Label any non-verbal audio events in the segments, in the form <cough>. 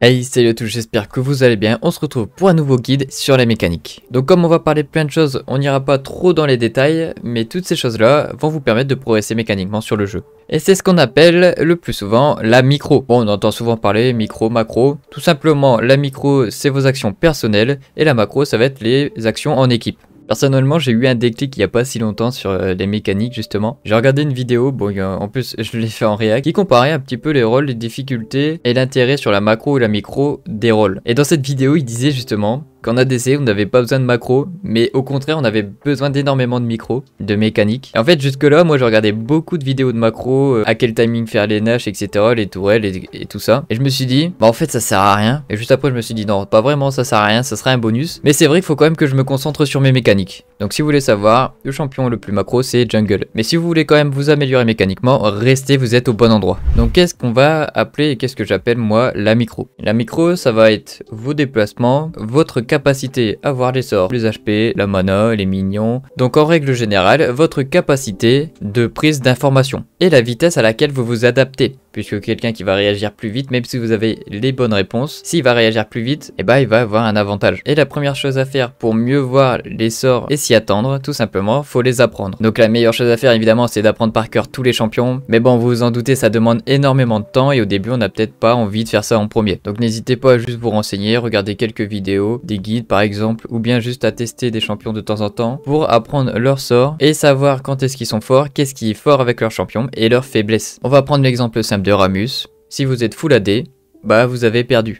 Hey salut à tous, j'espère que vous allez bien, on se retrouve pour un nouveau guide sur la mécanique Donc comme on va parler de plein de choses, on n'ira pas trop dans les détails, mais toutes ces choses là vont vous permettre de progresser mécaniquement sur le jeu. Et c'est ce qu'on appelle le plus souvent la micro. Bon on entend souvent parler micro, macro, tout simplement la micro c'est vos actions personnelles et la macro ça va être les actions en équipe. Personnellement, j'ai eu un déclic il n'y a pas si longtemps sur euh, les mécaniques justement. J'ai regardé une vidéo, bon en plus <laughs> je l'ai fait en réac, qui comparait un petit peu les rôles, les difficultés et l'intérêt sur la macro et la micro des rôles. Et dans cette vidéo, il disait justement a ADC, on n'avait pas besoin de macro, mais au contraire, on avait besoin d'énormément de micro, de mécanique. en fait, jusque-là, moi, je regardais beaucoup de vidéos de macro, euh, à quel timing faire les nages, etc., les tourelles et, tout ça. Et je me suis dit, bah, en fait, ça sert à rien. Et juste après, je me suis dit, non, pas vraiment, ça sert à rien, ça sera un bonus. Mais c'est vrai qu'il faut quand même que je me concentre sur mes mécaniques. Donc, si vous voulez savoir, le champion le plus macro, c'est jungle. Mais si vous voulez quand même vous améliorer mécaniquement, restez, vous êtes au bon endroit. Donc, qu'est-ce qu'on va appeler et qu'est-ce que j'appelle, moi, la micro La micro, ça va être vos déplacements, votre capacité à voir les sorts, les HP, la mana, les minions. Donc en règle générale, votre capacité de prise d'information et la vitesse à laquelle vous vous adaptez puisque quelqu'un qui va réagir plus vite, même si vous avez les bonnes réponses, s'il va réagir plus vite, et eh ben, il va avoir un avantage. Et la première chose à faire pour mieux voir les sorts et s'y attendre, tout simplement, faut les apprendre. Donc la meilleure chose à faire, évidemment, c'est d'apprendre par cœur tous les champions, mais bon, vous vous en doutez, ça demande énormément de temps, et au début, on n'a peut-être pas envie de faire ça en premier. Donc n'hésitez pas à juste vous renseigner, regarder quelques vidéos, des guides par exemple, ou bien juste à tester des champions de temps en temps pour apprendre leurs sorts et savoir quand est-ce qu'ils sont forts, qu'est-ce qui est fort avec leurs champions et leurs faiblesses. On va prendre l'exemple simple de Ramus, si vous êtes full AD, bah vous avez perdu.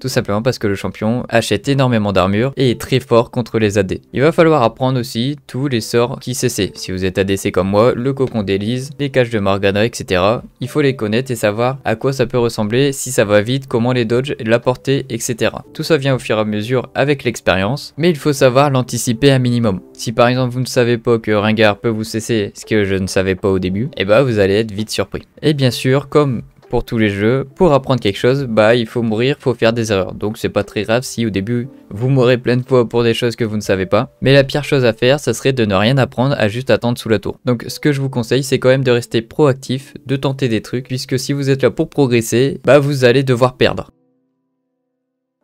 Tout simplement parce que le champion achète énormément d'armure et est très fort contre les AD. Il va falloir apprendre aussi tous les sorts qui cessent. Si vous êtes ADC comme moi, le cocon d'Elise, les caches de Morgana, etc. Il faut les connaître et savoir à quoi ça peut ressembler, si ça va vite, comment les dodge, la portée, etc. Tout ça vient au fur et à mesure avec l'expérience, mais il faut savoir l'anticiper un minimum. Si par exemple vous ne savez pas que Ringard peut vous cesser, ce que je ne savais pas au début, et eh bah ben, vous allez être vite surpris. Et bien sûr, comme pour tous les jeux, pour apprendre quelque chose, bah il faut mourir, faut faire des erreurs. Donc c'est pas très grave si au début vous mourrez plein de fois pour des choses que vous ne savez pas. Mais la pire chose à faire, ça serait de ne rien apprendre à juste attendre sous la tour. Donc ce que je vous conseille, c'est quand même de rester proactif, de tenter des trucs, puisque si vous êtes là pour progresser, bah vous allez devoir perdre.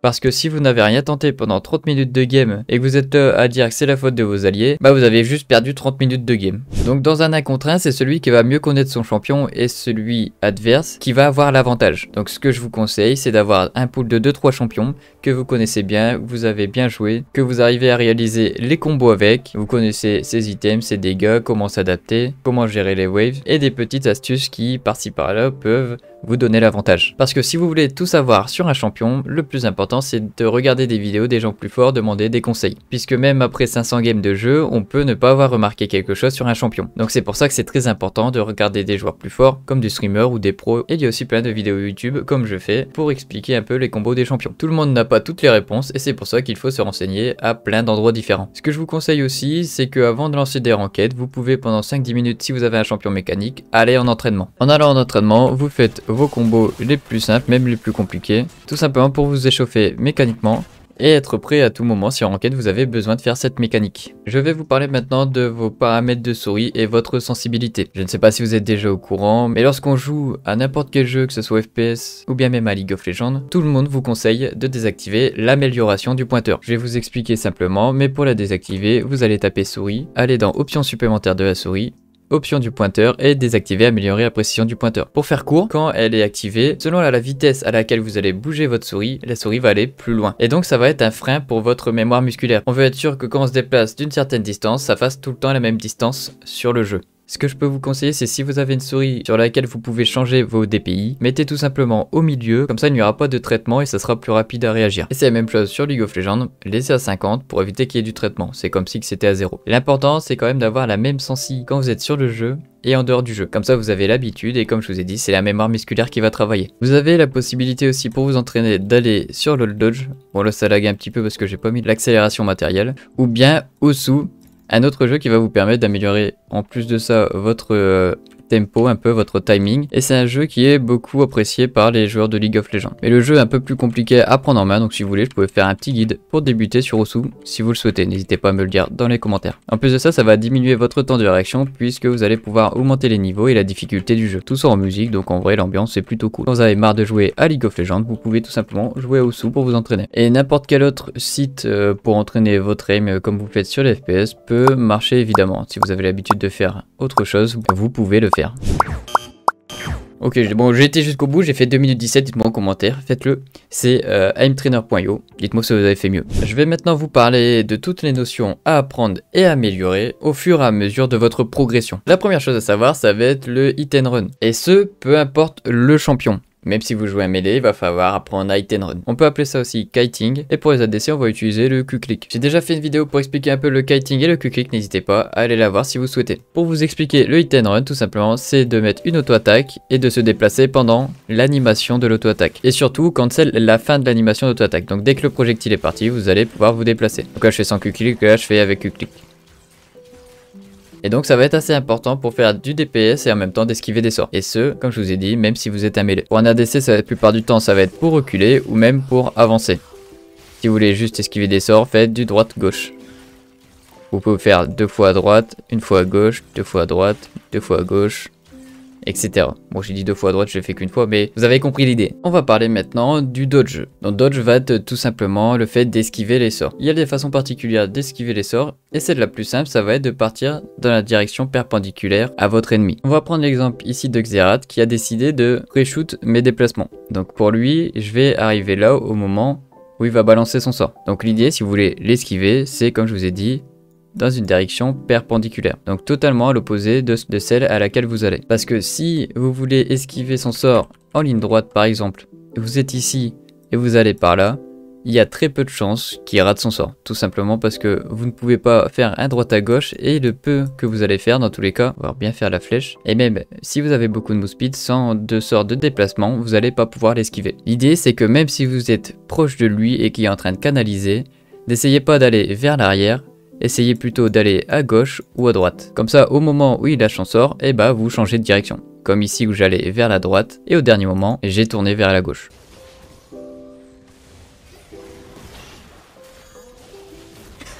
Parce que si vous n'avez rien tenté pendant 30 minutes de game et que vous êtes euh, à dire que c'est la faute de vos alliés, bah vous avez juste perdu 30 minutes de game. Donc dans un 1 contre 1, c'est celui qui va mieux connaître son champion et celui adverse qui va avoir l'avantage. Donc ce que je vous conseille, c'est d'avoir un pool de 2-3 champions que vous connaissez bien, vous avez bien joué, que vous arrivez à réaliser les combos avec, vous connaissez ses items, ses dégâts, comment s'adapter, comment gérer les waves et des petites astuces qui par-ci par-là peuvent vous donner l'avantage. Parce que si vous voulez tout savoir sur un champion, le plus important c'est de regarder des vidéos des gens plus forts, demander des conseils. Puisque même après 500 games de jeu, on peut ne pas avoir remarqué quelque chose sur un champion. Donc c'est pour ça que c'est très important de regarder des joueurs plus forts, comme du streamer ou des pros. Et il y a aussi plein de vidéos YouTube, comme je fais, pour expliquer un peu les combos des champions. Tout le monde n'a pas toutes les réponses et c'est pour ça qu'il faut se renseigner à plein d'endroits différents. Ce que je vous conseille aussi, c'est que avant de lancer des renquêtes, vous pouvez pendant 5-10 minutes, si vous avez un champion mécanique, aller en entraînement. En allant en entraînement, vous faites vos combos les plus simples, même les plus compliqués, tout simplement pour vous échauffer mécaniquement et être prêt à tout moment si en enquête vous avez besoin de faire cette mécanique. Je vais vous parler maintenant de vos paramètres de souris et votre sensibilité. Je ne sais pas si vous êtes déjà au courant, mais lorsqu'on joue à n'importe quel jeu, que ce soit FPS ou bien même à League of Legends, tout le monde vous conseille de désactiver l'amélioration du pointeur. Je vais vous expliquer simplement, mais pour la désactiver, vous allez taper souris, aller dans options supplémentaires de la souris, option du pointeur et désactiver, améliorer la précision du pointeur. Pour faire court, quand elle est activée, selon la vitesse à laquelle vous allez bouger votre souris, la souris va aller plus loin. Et donc ça va être un frein pour votre mémoire musculaire. On veut être sûr que quand on se déplace d'une certaine distance, ça fasse tout le temps la même distance sur le jeu. Ce que je peux vous conseiller, c'est si vous avez une souris sur laquelle vous pouvez changer vos DPI, mettez tout simplement au milieu, comme ça il n'y aura pas de traitement et ça sera plus rapide à réagir. Et c'est la même chose sur League of Legends, laissez à 50 pour éviter qu'il y ait du traitement, c'est comme si c'était à 0. L'important, c'est quand même d'avoir la même sensi quand vous êtes sur le jeu et en dehors du jeu. Comme ça, vous avez l'habitude et comme je vous ai dit, c'est la mémoire musculaire qui va travailler. Vous avez la possibilité aussi pour vous entraîner d'aller sur le Dodge. Bon là, ça lag un petit peu parce que j'ai pas mis l'accélération matérielle. Ou bien au sous un autre jeu qui va vous permettre d'améliorer en plus de ça votre euh, tempo, un peu votre timing. Et c'est un jeu qui est beaucoup apprécié par les joueurs de League of Legends. Mais le jeu est un peu plus compliqué à prendre en main, donc si vous voulez, je pouvais faire un petit guide pour débuter sur Osu si vous le souhaitez. N'hésitez pas à me le dire dans les commentaires. En plus de ça, ça va diminuer votre temps de réaction puisque vous allez pouvoir augmenter les niveaux et la difficulté du jeu. Tout sort en musique, donc en vrai, l'ambiance est plutôt cool. Quand vous avez marre de jouer à League of Legends, vous pouvez tout simplement jouer à Osu pour vous entraîner. Et n'importe quel autre site euh, pour entraîner votre aim euh, comme vous faites sur les FPS peut marcher évidemment. Si vous avez l'habitude de faire autre chose, vous pouvez le Ok, bon, j'ai été jusqu'au bout, j'ai fait 2 minutes 17, dites-moi en commentaire, faites-le. C'est euh, aimtrainer.io, dites-moi si vous avez fait mieux. Je vais maintenant vous parler de toutes les notions à apprendre et à améliorer au fur et à mesure de votre progression. La première chose à savoir, ça va être le hit and run. Et ce, peu importe le champion. Même si vous jouez à melee, il va falloir apprendre à hit and run. On peut appeler ça aussi kiting, et pour les ADC, on va utiliser le Q-click. J'ai déjà fait une vidéo pour expliquer un peu le kiting et le Q-click, n'hésitez pas à aller la voir si vous souhaitez. Pour vous expliquer le hit and run, tout simplement, c'est de mettre une auto-attaque et de se déplacer pendant l'animation de l'auto-attaque. Et surtout, quand c'est la fin de l'animation d'auto-attaque. Donc dès que le projectile est parti, vous allez pouvoir vous déplacer. Donc là, je fais sans Q-click, là, je fais avec Q-click. Et donc ça va être assez important pour faire du DPS et en même temps d'esquiver des sorts. Et ce, comme je vous ai dit, même si vous êtes un mêlé. Pour un ADC, la plupart du temps, ça va être pour reculer ou même pour avancer. Si vous voulez juste esquiver des sorts, faites du droite-gauche. Vous pouvez faire deux fois à droite, une fois à gauche, deux fois à droite, deux fois à gauche, etc. Bon, j'ai dit deux fois à droite, je l'ai fait qu'une fois, mais vous avez compris l'idée. On va parler maintenant du dodge. Donc dodge va être tout simplement le fait d'esquiver les sorts. Il y a des façons particulières d'esquiver les sorts, et celle la plus simple, ça va être de partir dans la direction perpendiculaire à votre ennemi. On va prendre l'exemple ici de Xerath qui a décidé de reshoot mes déplacements. Donc pour lui, je vais arriver là au moment où il va balancer son sort. Donc l'idée, si vous voulez l'esquiver, c'est comme je vous ai dit, dans une direction perpendiculaire, donc totalement à l'opposé de, celle à laquelle vous allez. Parce que si vous voulez esquiver son sort en ligne droite par exemple, vous êtes ici et vous allez par là, il y a très peu de chances qu'il rate son sort. Tout simplement parce que vous ne pouvez pas faire un droite à gauche et le peu que vous allez faire dans tous les cas, voire bien faire la flèche. Et même si vous avez beaucoup de move speed, sans deux sorts de déplacement, vous n'allez pas pouvoir l'esquiver. L'idée c'est que même si vous êtes proche de lui et qu'il est en train de canaliser, n'essayez pas d'aller vers l'arrière essayez plutôt d'aller à gauche ou à droite. Comme ça, au moment où il lâche son sort, bah vous changez de direction. Comme ici où j'allais vers la droite, et au dernier moment, j'ai tourné vers la gauche.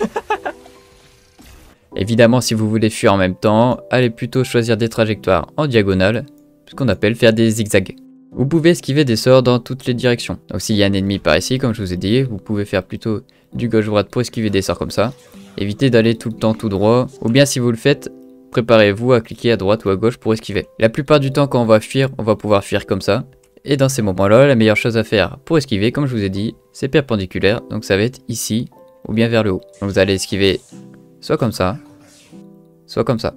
<laughs> Évidemment, si vous voulez fuir en même temps, allez plutôt choisir des trajectoires en diagonale, ce qu'on appelle faire des zigzags. Vous pouvez esquiver des sorts dans toutes les directions. Donc s'il y a un ennemi par ici, comme je vous ai dit, vous pouvez faire plutôt du gauche-droite pour esquiver des sorts comme ça. Évitez d'aller tout le temps tout droit, ou bien si vous le faites, préparez-vous à cliquer à droite ou à gauche pour esquiver. La plupart du temps quand on va fuir, on va pouvoir fuir comme ça. Et dans ces moments-là, la meilleure chose à faire pour esquiver, comme je vous ai dit, c'est perpendiculaire, donc ça va être ici, ou bien vers le haut. Donc vous allez esquiver soit comme ça, soit comme ça.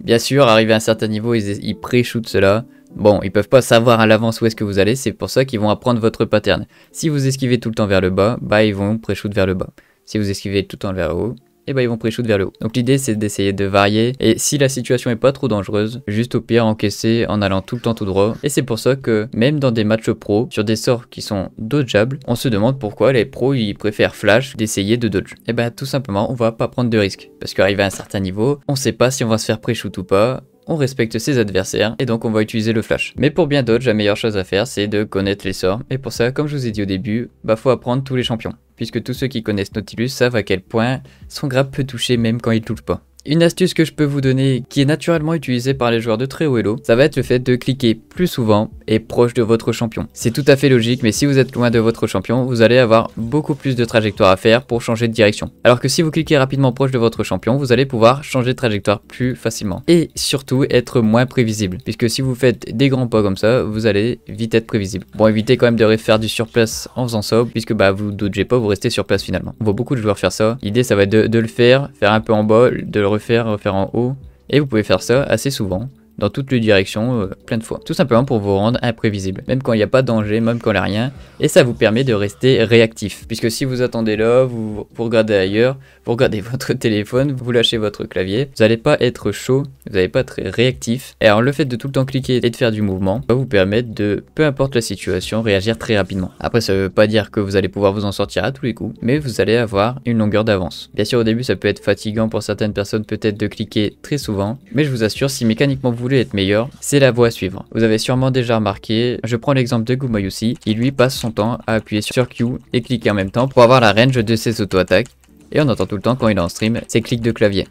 Bien sûr, arrivé à un certain niveau, ils, pré-shootent cela. Bon, ils peuvent pas savoir à l'avance où est-ce que vous allez, c'est pour ça qu'ils vont apprendre votre pattern. Si vous esquivez tout le temps vers le bas, bah ils vont pré-shoot vers le bas. Si vous esquivez tout le temps vers le haut, et eh bah ben, ils vont pré-shoot vers le haut. Donc l'idée c'est d'essayer de varier et si la situation est pas trop dangereuse, juste au pire encaisser en allant tout le temps tout droit. Et c'est pour ça que même dans des matchs pro, sur des sorts qui sont dodgeables, on se demande pourquoi les pros ils préfèrent flash d'essayer de dodge. Et eh ben tout simplement on va pas prendre de risques parce qu'arrivé à un certain niveau, on sait pas si on va se faire pré-shoot ou pas, on respecte ses adversaires et donc on va utiliser le flash. Mais pour bien dodge, la meilleure chose à faire c'est de connaître les sorts et pour ça, comme je vous ai dit au début, bah faut apprendre tous les champions puisque tous ceux qui connaissent Nautilus savent à quel point son grappe peut toucher même quand il touche pas. Une astuce que je peux vous donner, qui est naturellement utilisée par les joueurs de très haut ça va être le fait de cliquer plus souvent et proche de votre champion. C'est tout à fait logique, mais si vous êtes loin de votre champion, vous allez avoir beaucoup plus de trajectoire à faire pour changer de direction. Alors que si vous cliquez rapidement proche de votre champion, vous allez pouvoir changer de trajectoire plus facilement. Et surtout, être moins prévisible, puisque si vous faites des grands pas comme ça, vous allez vite être prévisible. Bon, évitez quand même de refaire du surplace en faisant ça, puisque bah vous doutez pas, vous restez sur place finalement. On voit beaucoup de joueurs faire ça. L'idée, ça va être de, de le faire, faire un peu en bas, de le refaire, refaire en haut. Et vous pouvez faire ça assez souvent dans toutes les directions euh, plein de fois. Tout simplement pour vous rendre imprévisible, même quand il n'y a pas de danger, même quand il n'y a rien. Et ça vous permet de rester réactif. Puisque si vous attendez là, vous, vous regardez ailleurs, vous regardez <laughs> votre téléphone, vous lâchez votre clavier, vous n'allez pas être chaud, vous n'allez pas être réactif. Et alors le fait de tout le temps cliquer et de faire du mouvement va vous permettre de, peu importe la situation, réagir très rapidement. Après ça ne veut pas dire que vous allez pouvoir vous en sortir à tous les coups, mais vous allez avoir une longueur d'avance. Bien sûr au début ça peut être fatigant pour certaines personnes peut-être de cliquer très souvent, mais je vous assure si mécaniquement vous être meilleur, c'est la voie suivante. Vous avez sûrement déjà remarqué, je prends l'exemple de aussi il lui passe son temps à appuyer sur Q et cliquer en même temps pour avoir la range de ses auto-attaques, et on entend tout le temps quand il est en stream ses clics de clavier.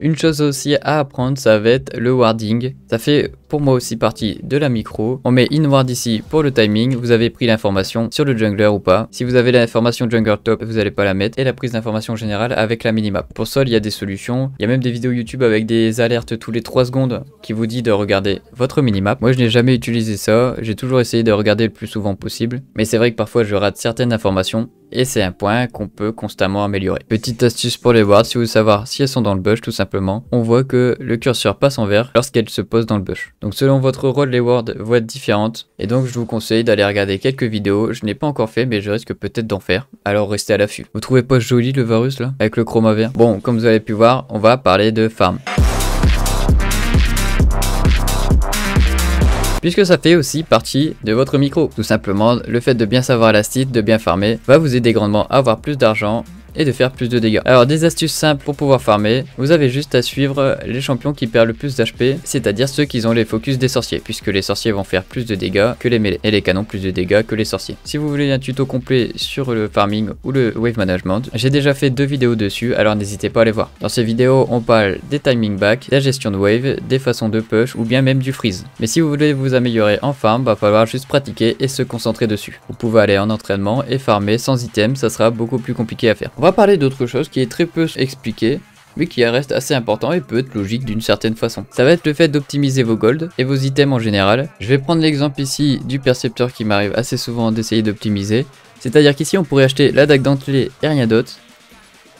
Une chose aussi à apprendre, ça va être le wording, Ça fait pour moi aussi partie de la micro. On met inward ici pour le timing. Vous avez pris l'information sur le jungler ou pas. Si vous avez l'information jungler top, vous n'allez pas la mettre. Et la prise d'information générale avec la minimap. Pour sol, il y a des solutions. Il y a même des vidéos YouTube avec des alertes tous les 3 secondes qui vous dit de regarder votre minimap. Moi, je n'ai jamais utilisé ça. J'ai toujours essayé de regarder le plus souvent possible. Mais c'est vrai que parfois, je rate certaines informations et c'est un point qu'on peut constamment améliorer. Petite astuce pour les wards, si vous voulez savoir si elles sont dans le bush tout simplement, on voit que le curseur passe en vert lorsqu'elles se posent dans le bush. Donc selon votre rôle, les words vont être différentes. Et donc je vous conseille d'aller regarder quelques vidéos. Je n'ai pas encore fait, mais je risque peut-être d'en faire. Alors restez à l'affût. Vous trouvez pas joli le virus là Avec le chroma vert Bon, comme vous avez pu voir, on va parler de farm. puisque ça fait aussi partie de votre micro. Tout simplement, le fait de bien savoir la site, de bien farmer, va vous aider grandement à avoir plus d'argent et de faire plus de dégâts. Alors des astuces simples pour pouvoir farmer, vous avez juste à suivre les champions qui perdent le plus d'HP, c'est-à-dire ceux qui ont les focus des sorciers, puisque les sorciers vont faire plus de dégâts que les mêlées, et les canons plus de dégâts que les sorciers. Si vous voulez un tuto complet sur le farming ou le wave management, j'ai déjà fait deux vidéos dessus, alors n'hésitez pas à les voir. Dans ces vidéos, on parle des timing back, de la gestion de wave, des façons de push ou bien même du freeze. Mais si vous voulez vous améliorer en farm, va falloir juste pratiquer et se concentrer dessus. Vous pouvez aller en entraînement et farmer sans item, ça sera beaucoup plus compliqué à faire. On va parler d'autre chose qui est très peu expliquée, mais qui reste assez important et peut être logique d'une certaine façon. Ça va être le fait d'optimiser vos golds et vos items en général. Je vais prendre l'exemple ici du percepteur qui m'arrive assez souvent d'essayer d'optimiser. C'est à dire qu'ici on pourrait acheter la dague dentelée et rien d'autre,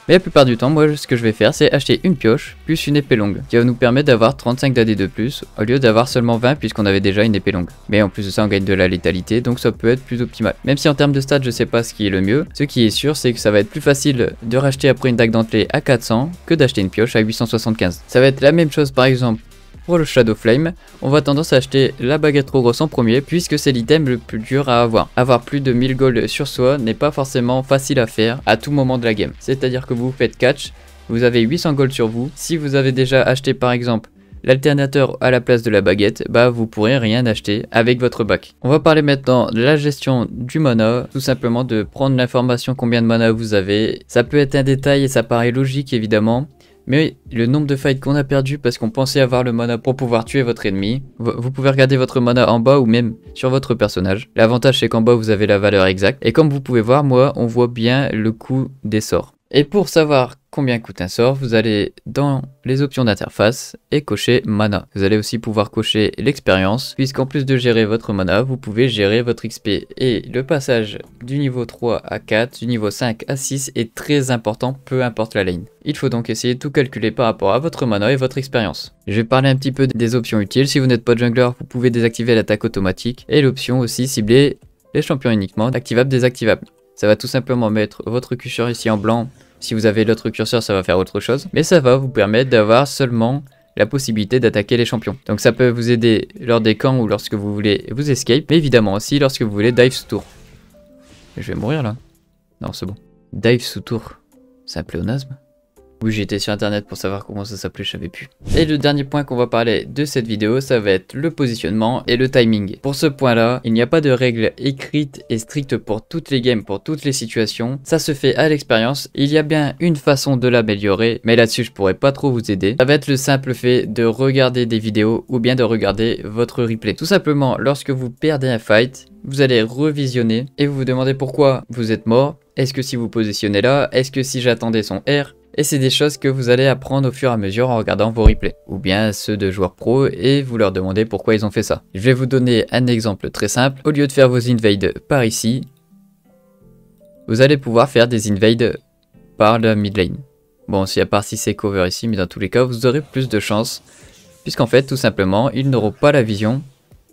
mais la plupart du temps, moi, ce que je vais faire, c'est acheter une pioche, plus une épée longue, qui va nous permettre d'avoir 35 d'AD de plus, au lieu d'avoir seulement 20 puisqu'on avait déjà une épée longue. Mais en plus de ça, on gagne de la létalité, donc ça peut être plus optimal. Même si en termes de stats, je sais pas ce qui est le mieux, ce qui est sûr, c'est que ça va être plus facile de racheter après une dague dentelée à 400 que d'acheter une pioche à 875. Ça va être la même chose, par exemple, pour le Shadow Flame, on va tendance à acheter la baguette trop en premier puisque c'est l'item le plus dur à avoir. Avoir plus de 1000 gold sur soi n'est pas forcément facile à faire à tout moment de la game. C'est-à-dire que vous faites catch, vous avez 800 gold sur vous. Si vous avez déjà acheté par exemple l'alternateur à la place de la baguette, bah vous pourrez rien acheter avec votre bac. On va parler maintenant de la gestion du mana, tout simplement de prendre l'information combien de mana vous avez. Ça peut être un détail et ça paraît logique évidemment, mais le nombre de fights qu'on a perdu parce qu'on pensait avoir le mana pour pouvoir tuer votre ennemi. Vous pouvez regarder votre mana en bas ou même sur votre personnage. L'avantage c'est qu'en bas vous avez la valeur exacte. Et comme vous pouvez voir, moi on voit bien le coût des sorts. Et pour savoir combien coûte un sort, vous allez dans les options d'interface et cocher mana. Vous allez aussi pouvoir cocher l'expérience, puisqu'en plus de gérer votre mana, vous pouvez gérer votre XP. Et le passage du niveau 3 à 4, du niveau 5 à 6 est très important, peu importe la lane. Il faut donc essayer de tout calculer par rapport à votre mana et votre expérience. Je vais parler un petit peu des options utiles. Si vous n'êtes pas jungler, vous pouvez désactiver l'attaque automatique et l'option aussi cibler les champions uniquement, activable, désactivable. Ça va tout simplement mettre votre cucheur ici en blanc si vous avez l'autre curseur, ça va faire autre chose. Mais ça va vous permettre d'avoir seulement la possibilité d'attaquer les champions. Donc ça peut vous aider lors des camps ou lorsque vous voulez vous escape, mais évidemment aussi lorsque vous voulez dive sous tour. Je vais mourir là. Non, c'est bon. Dive sous tour, c'est un oui, j'étais sur internet pour savoir comment ça s'appelait, je savais plus. Et le dernier point qu'on va parler de cette vidéo, ça va être le positionnement et le timing. Pour ce point-là, il n'y a pas de règles écrites et strictes pour toutes les games, pour toutes les situations. Ça se fait à l'expérience. Il y a bien une façon de l'améliorer, mais là-dessus, je pourrais pas trop vous aider. Ça va être le simple fait de regarder des vidéos ou bien de regarder votre replay. Tout simplement, lorsque vous perdez un fight, vous allez revisionner et vous vous demandez pourquoi vous êtes mort. Est-ce que si vous positionnez là, est-ce que si j'attendais son R, et c'est des choses que vous allez apprendre au fur et à mesure en regardant vos replays, ou bien ceux de joueurs pro et vous leur demandez pourquoi ils ont fait ça. Je vais vous donner un exemple très simple. Au lieu de faire vos invades par ici, vous allez pouvoir faire des invades par la mid lane. Bon, si à part si c'est cover ici, mais dans tous les cas, vous aurez plus de chance. Puisqu'en fait, tout simplement, ils n'auront pas la vision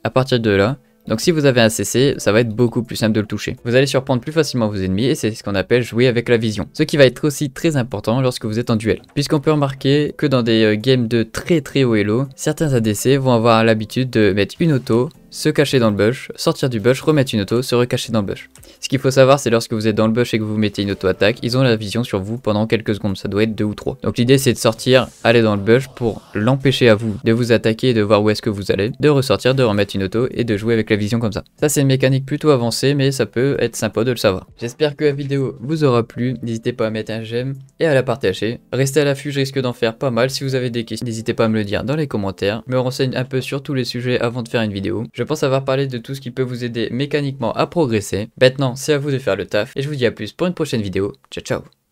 à partir de là donc si vous avez un CC, ça va être beaucoup plus simple de le toucher. Vous allez surprendre plus facilement vos ennemis et c'est ce qu'on appelle jouer avec la vision. Ce qui va être aussi très important lorsque vous êtes en duel. Puisqu'on peut remarquer que dans des euh, games de très très haut elo, certains ADC vont avoir l'habitude de mettre une auto se cacher dans le bush, sortir du bush, remettre une auto, se recacher dans le bush. Ce qu'il faut savoir, c'est lorsque vous êtes dans le bush et que vous mettez une auto-attaque, ils ont la vision sur vous pendant quelques secondes, ça doit être deux ou 3. Donc l'idée, c'est de sortir, aller dans le bush pour l'empêcher à vous de vous attaquer et de voir où est-ce que vous allez, de ressortir, de remettre une auto et de jouer avec la vision comme ça. Ça, c'est une mécanique plutôt avancée, mais ça peut être sympa de le savoir. J'espère que la vidéo vous aura plu, n'hésitez pas à mettre un j'aime et à la partager. Restez à l'affût, je risque d'en faire pas mal. Si vous avez des questions, n'hésitez pas à me le dire dans les commentaires. me renseigne un peu sur tous les sujets avant de faire une vidéo. Je pense avoir parlé de tout ce qui peut vous aider mécaniquement à progresser. Maintenant, c'est à vous de faire le taf et je vous dis à plus pour une prochaine vidéo. Ciao ciao